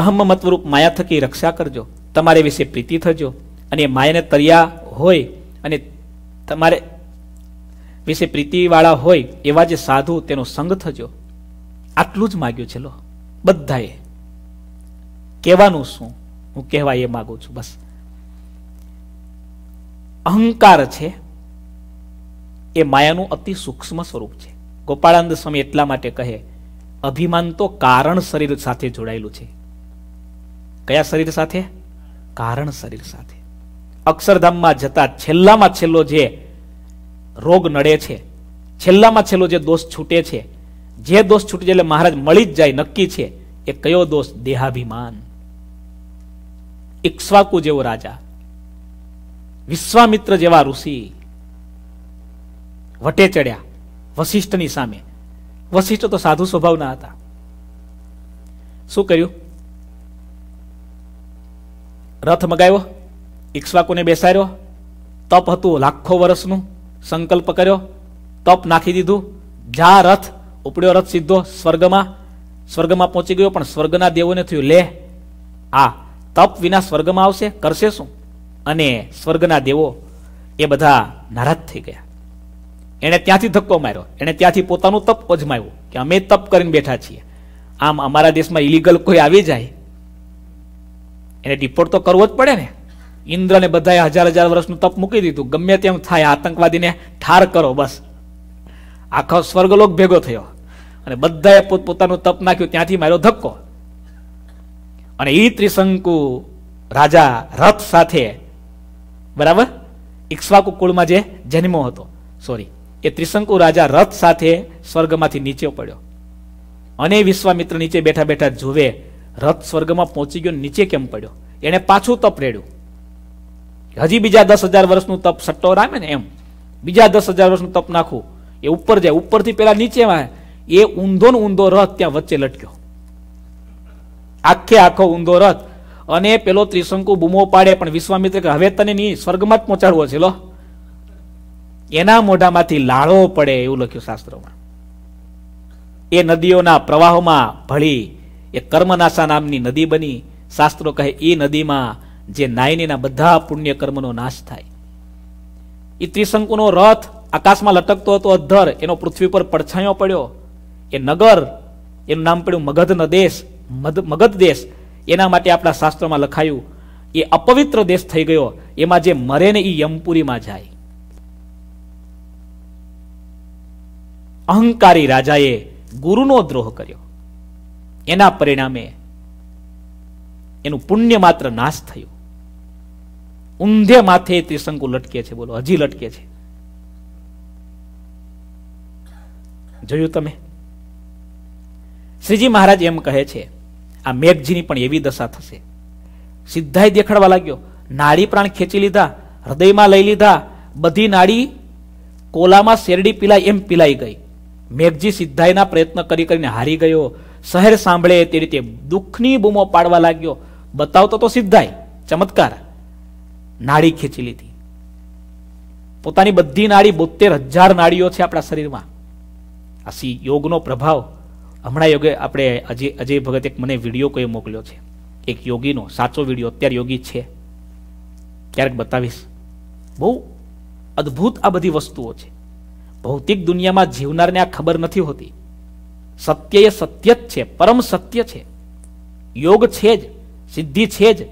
અહમ મમત્વરૂપ માયા થકી રક્ષા કરજો તમારે વિશે પ્રીતિ થજો અને માયાને તર્યા હોય અને તમારે વિશે પ્રીતિવાળા હોય એવા જે સાધુ તેનો સંગ થજો આટલું જ માગ્યું છે લો બધાએ કહેવાનું શું હું કહેવા એ માગું છું બસ અહંકાર છે એ માયાનું અતિ સૂક્ષ્મ સ્વરૂપ છે ગોપાળાનંદ સ્વામી એટલા માટે કહે અભિમાન તો કારણ શરીર સાથે જોડાયેલું છે કયા શરીર સાથે કારણ શરીર સાથે અક્ષરધામમાં જતા છેલ્લામાં છેલ્લો જે રોગ નડે છે છેલ્લામાં છેલ્લો જે દોષ છૂટે છે જે દોષ છૂટી એટલે મહારાજ મળી જ જાય નક્કી છે એ કયો દોષ દેહાભિમાન ઇક્ષ્વાકુ જેવો રાજા વિશ્વામિત્ર જેવા ઋષિ વટે ચડ્યા વશિષ્ઠની સામે વશિષ્ઠ તો સાધુ સ્વભાવના હતા શું કર્યું રથ મગાવ્યો ઈક્ષ્વાકુને બેસાડ્યો તપ હતું લાખો વર્ષનું સંકલ્પ કર્યો તપ નાખી દીધું જા રથ ઉપડ્યો રથ સીધો સ્વર્ગમાં સ્વર્ગમાં પહોંચી ગયો પણ સ્વર્ગના દેવોને થયું લે આ તપ વિના સ્વર્ગમાં આવશે કરશે શું અને સ્વર્ગના દેવો એ બધા નારાજ થઈ ગયા એણે ત્યાંથી ધક્કો માર્યો એણે ત્યાંથી પોતાનું તપ અજમાવ્યું કે અમે તપ કરીને બેઠા છીએ આમ અમારા દેશમાં ઇલીગલ કોઈ આવી જાય એને ડિપોર્ટ તો કરવો જ પડે ને ઇન્દ્રને બધાએ હજાર હજાર વર્ષનું તપ મૂકી દીધું ગમે તેમ થાય આતંકવાદીને ઠાર કરો બસ આખો સ્વર્ગલોક ભેગો થયો અને બધાએ પોતપોતાનું તપ નાખ્યું ત્યાંથી માર્યો ધક્કો અને ઈ ત્રિશંકુ રાજા રથ સાથે બરાબર ઇક્ષ્વાકુ કુળમાં જે જન્મો હતો સોરી એ ત્રિશંકુ રાજા રથ સાથે સ્વર્ગમાંથી નીચે પડ્યો અને વિશ્વામિત્ર નીચે બેઠા બેઠા જુએ રથ સ્વર્ગમાં પહોંચી ગયો નીચે કેમ પડ્યો એણે પાછું તપ રેડ્યું હજી બીજા દસ હજાર વર્ષનું તપ સટ્ટો રામે ને એમ બીજા દસ હજાર વર્ષનું તપ નાખું એ ઉપર જાય ઉપરથી પેલા નીચે એ ઊંધો ને ઊંધો રથ ત્યાં વચ્ચે લટક્યો આખે આખો ઊંધો રથ અને પેલો ત્રિશંકુ બૂમો પાડે પણ વિશ્વામિત્ર કે હવે તને નહીં સ્વર્ગમાં જ પહોંચાડવો છે લો એના મોઢામાંથી લાળો પડે એવું લખ્યું શાસ્ત્રોમાં એ નદીઓના પ્રવાહોમાં ભળી એ કર્મનાશા નામની નદી બની શાસ્ત્રો કહે એ નદીમાં જે નાયનીના બધા પુણ્ય કર્મનો નાશ થાય એ ત્રિશંકુનો રથ આકાશમાં લટકતો હતો અધ્ધર એનો પૃથ્વી પર પડછાયો પડ્યો એ નગર એનું નામ પડ્યું મગધનો દેશ મગધ દેશ એના માટે આપણા શાસ્ત્રમાં લખાયું એ અપવિત્ર દેશ થઈ ગયો એમાં જે મરે ને એ યમપુરીમાં જાય અહંકારી રાજાએ ગુરુનો દ્રોહ કર્યો એના પરિણામે એનું પુણ્ય માત્ર નાશ થયું ઊંધે માથે ત્રિશંકુ લટકે છે બોલો હજી લટકે છે જોયું તમે શ્રીજી મહારાજ એમ કહે છે આ મેઘજીની પણ એવી દશા થશે સીધાય દેખાડવા લાગ્યો નાડી પ્રાણ ખેંચી લીધા હૃદયમાં લઈ લીધા બધી નાડી કોલામાં શેરડી પીલાય એમ પીલાઈ ગઈ મેઘજી સિદ્ધાઈના પ્રયત્ન કરી કરીને હારી ગયો શહેર સાંભળે તે રીતે દુઃખની બૂમો પાડવા લાગ્યો બતાવતો તો સિદ્ધાઈ ચમત્કાર નાડી ખેંચી લીધી પોતાની બધી નાડી બોતેર હજાર નાડીઓ છે આપણા શરીરમાં આ સી યોગનો પ્રભાવ હમણાં યોગે આપણે અજય અજય ભગત એક મને વિડીયો કોઈ મોકલ્યો છે એક યોગીનો સાચો વિડીયો અત્યારે યોગી છે ક્યારેક બતાવીશ બહુ અદ્ભુત આ બધી વસ્તુઓ છે ભૌતિક દુનિયામાં જીવનારને આ ખબર નથી હોતી સત્ય એ સત્ય જ છે પરમ સત્ય છે યોગ છે જ સિદ્ધિ છે જ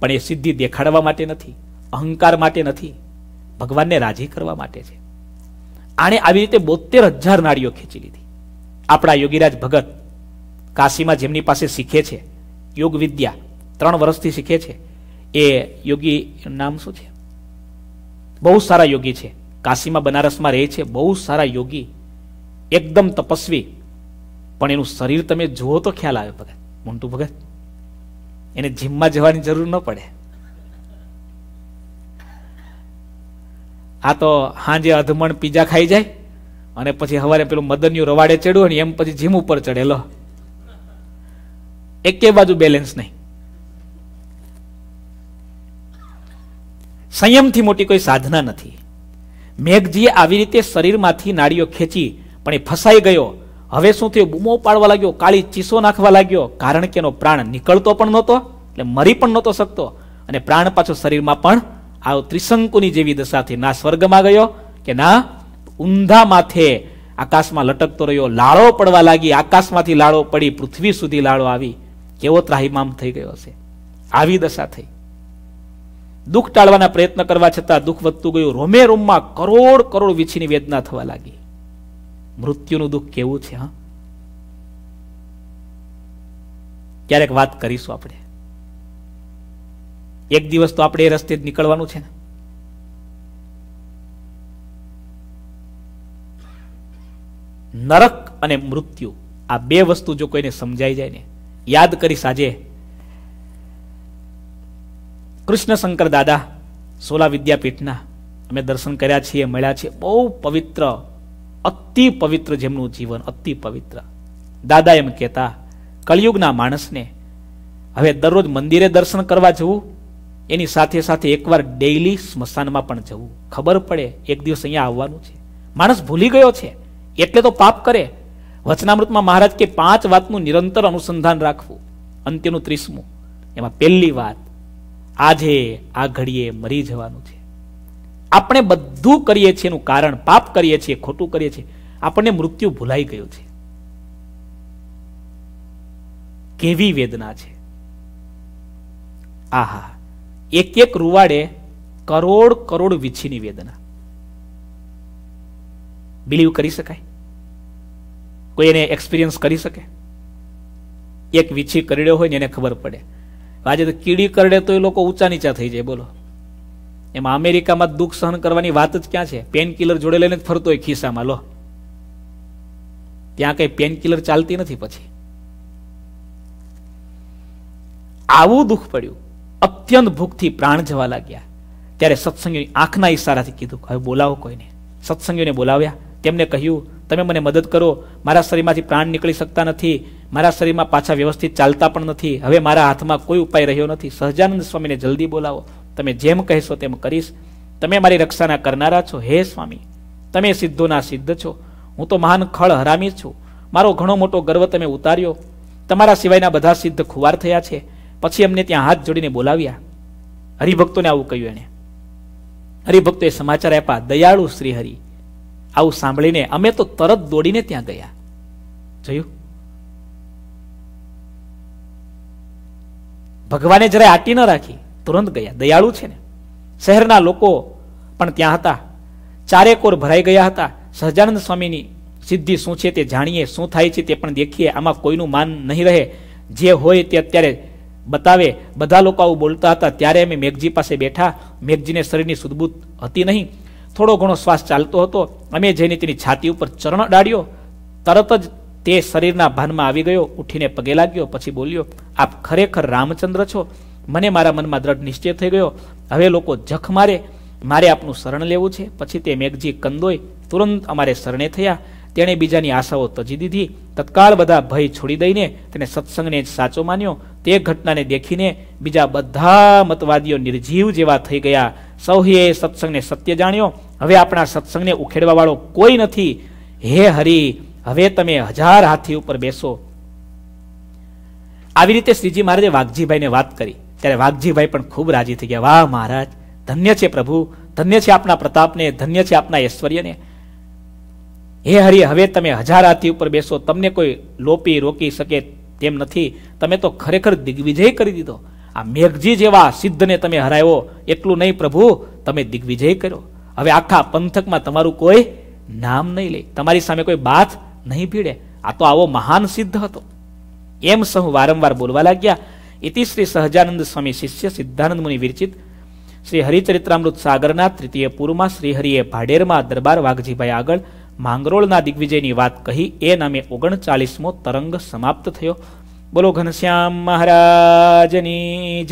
પણ એ સિદ્ધિ દેખાડવા માટે નથી અહંકાર માટે નથી ભગવાનને રાજી કરવા માટે છે આણે આવી રીતે બોતેર હજાર નાળીઓ ખેંચી લીધી આપણા યોગીરાજ ભગત કાશીમાં જેમની પાસે શીખે છે યોગ વિદ્યા ત્રણ વર્ષથી શીખે છે એ યોગી નામ શું છે બહુ સારા યોગી છે કાશીમાં બનારસમાં રહે છે બહુ સારા યોગી એકદમ તપસ્વી પણ એનું શરીર તમે જુઓ તો ખ્યાલ આવે ભગત મોન્ટુ ભગત એને જીમમાં જવાની જરૂર ન પડે આ તો હાંજે અધમણ પીઝા ખાઈ જાય અને પછી હવારે પેલું મદનિયું રવાડે ચડ્યું ને એમ પછી જીમ ઉપર ચડેલો એકે બાજુ બેલેન્સ નહીં સંયમથી મોટી કોઈ સાધના નથી મેઘજીએ આવી રીતે શરીરમાંથી નાળીઓ ખેંચી પણ એ ફસાઈ ગયો હવે શું થયું બૂમો પાડવા લાગ્યો કાળી ચીસો નાખવા લાગ્યો કારણ કે એનો પ્રાણ નીકળતો પણ નહોતો એટલે મરી પણ નહોતો શકતો અને પ્રાણ પાછો શરીરમાં પણ આવો ત્રિશંકુની જેવી દશાથી ના સ્વર્ગમાં ગયો કે ના ઊંધા માથે આકાશમાં લટકતો રહ્યો લાળો પડવા લાગી આકાશમાંથી લાળો પડી પૃથ્વી સુધી લાળો આવી કેવો ત્રાહિમામ થઈ ગયો હશે આવી દશા થઈ દુઃખ ટાળવાના પ્રયત્ન કરવા છતાં દુઃખ વધતું ગયું રોમે રૂમમાં કરોડ કરોડ વીછીની વેદના થવા લાગી મૃત્યુનું દુઃખ કેવું છે હા ક્યારેક વાત કરીશું આપણે એક દિવસ તો આપણે એ રસ્તે જ નીકળવાનું છે ને નરક અને મૃત્યુ આ બે વસ્તુ જો કોઈને સમજાઈ જાય ને યાદ કરી સાજે કૃષ્ણશંકર દાદા સોલા વિદ્યાપીઠના અમે દર્શન કર્યા છીએ મળ્યા છીએ બહુ પવિત્ર અતિ પવિત્ર જેમનું જીવન અતિ પવિત્ર દાદા એમ કહેતા કળિયુગના માણસને હવે દરરોજ મંદિરે દર્શન કરવા જવું એની સાથે સાથે એકવાર ડેઇલી સ્મશાનમાં પણ જવું ખબર પડે એક દિવસ અહીંયા આવવાનું છે માણસ ભૂલી ગયો છે એટલે તો પાપ કરે વચનામૃતમાં મહારાજ કે પાંચ વાતનું નિરંતર અનુસંધાન રાખવું અંત્યનું ત્રીસમું એમાં પહેલી વાત આજે આ ઘડીએ મરી જવાનું છે આપણે બધું કરીએ છીએ એનું કારણ પાપ કરીએ છીએ ખોટું કરીએ છીએ આપણને મૃત્યુ ભૂલાઈ ગયું છે કેવી વેદના છે આહા એક એક રૂવાડે કરોડ કરોડ વિછીની વેદના બિલીવ કરી શકાય કોઈ એને એક્સપિરિયન્સ કરી શકે એક વીછી કરડ્યો હોય ને એને ખબર પડે આજે તો કીડી કરડે તો એ લોકો ઊંચા નીચા થઈ જાય બોલો એમાં અમેરિકામાં દુઃખ સહન કરવાની વાત જ ક્યાં છે પેનકિલર જોડે લઈને ફરતો હોય ખિસ્સામાં લો ત્યાં કંઈ પેનકિલર ચાલતી નથી પછી આવું દુઃખ પડ્યું અત્યંત ભૂખથી પ્રાણ જવા લાગ્યા ત્યારે સત્સંગીઓની આંખના ઈશારાથી કીધું હવે બોલાવો કોઈને સત્સંગીઓને બોલાવ્યા તેમને કહ્યું તમે મને મદદ કરો મારા શરીરમાંથી પ્રાણ નીકળી શકતા નથી મારા શરીરમાં પાછા વ્યવસ્થિત ચાલતા પણ નથી હવે મારા હાથમાં કોઈ ઉપાય રહ્યો નથી સહજાનંદ સ્વામીને જલ્દી બોલાવો તમે જેમ કહેશો તેમ કરીશ તમે મારી રક્ષાના કરનારા છો હે સ્વામી તમે સિદ્ધોના સિદ્ધ છો હું તો મહાન ખળ હરામી છું મારો ઘણો મોટો ગર્વ તમે ઉતાર્યો તમારા સિવાયના બધા સિદ્ધ ખુવાર થયા છે પછી અમને ત્યાં હાથ જોડીને બોલાવ્યા હરિભક્તોને આવું કહ્યું એણે હરિભક્તોએ સમાચાર આપ્યા દયાળુ શ્રીહરિ આવું સાંભળીને અમે તો તરત દોડીને ત્યાં ગયા જોયું ભગવાને જરાય આટી ન રાખી તુરંત ગયા દયાળુ છે ને શહેરના લોકો પણ ત્યાં હતા ચારેકોર ભરાઈ ગયા હતા સહજાનંદ સ્વામીની સિદ્ધિ શું છે તે જાણીએ શું થાય છે તે પણ દેખીએ આમાં કોઈનું માન નહીં રહે જે હોય તે અત્યારે બતાવે બધા લોકો આવું બોલતા હતા ત્યારે અમે મેઘજી પાસે બેઠા મેઘજીને શરીરની સુદબૂત હતી નહીં થોડો ઘણો શ્વાસ ચાલતો હતો અમે જઈને તેની છાતી ઉપર ચરણ ડાળ્યો તરત જ તે શરીરના ભાનમાં આવી ગયો ઉઠીને પગે લાગ્યો પછી બોલ્યો આપ ખરેખર રામચંદ્ર છો મને મારા મનમાં દ્રઢ નિશ્ચય થઈ ગયો હવે લોકો જખ મારે મારે આપનું શરણ લેવું છે પછી તે મેઘજી કંદોય તુરંત અમારે શરણે થયા તેણે બીજાની આશાઓ તજી દીધી તત્કાળ બધા ભય છોડી દઈને તેને સત્સંગને જ સાચો માન્યો તે ઘટનાને દેખીને બીજા બધા મતવાદીઓ નિર્જીવ જેવા થઈ ગયા સૌએ સત્સંગને સત્ય જાણ્યો હવે આપણા સત્સંગને ઉખેડવાવાળો કોઈ નથી હે હરિ હવે તમે હજાર હાથી ઉપર બેસો આવી રીતે શ્રીજી મહારાજે વાઘજીભાઈને વાત કરી ત્યારે વાઘજીભાઈ પણ ખૂબ રાજી થઈ ગયા વાહ મહારાજ ધન્ય છે પ્રભુ ધન્ય છે આપના પ્રતાપને ધન્ય છે આપના ઐશ્વર્યને હે હરિ હવે તમે હજાર હાથી ઉપર બેસો તમને કોઈ લોપી રોકી શકે તેમ નથી તમે તો ખરેખર દિગ્વિજય કરી દીધો આ મેઘજી જેવા સિદ્ધને તમે હરાવ્યો એટલું નહીં પ્રભુ તમે દિગ્વિજય કર્યો હવે આખા પંથકમાં તમારું કોઈ નામ નહીં લે તમારી સામે કોઈ બાથ નહીં ભીડે આ તો આવો મહાન સિદ્ધ હતો એમ સહુ વારંવાર બોલવા લાગ્યા ઇતિ શ્રી સહજાનંદ સ્વામી શિષ્ય સિદ્ધાનંદ મુનિ વિરચિત શ્રી હરિચરિત્રામૃત સાગરના તૃતીય પૂરમાં શ્રીહરિએ ભાડેરમાં દરબાર વાઘજીભાઈ આગળ માંગરોળના દિગ્વિજયની વાત કહી એ નામે ઓગણચાલીસમો તરંગ સમાપ્ત થયો બોલો ઘનશ્યામ મહારાજની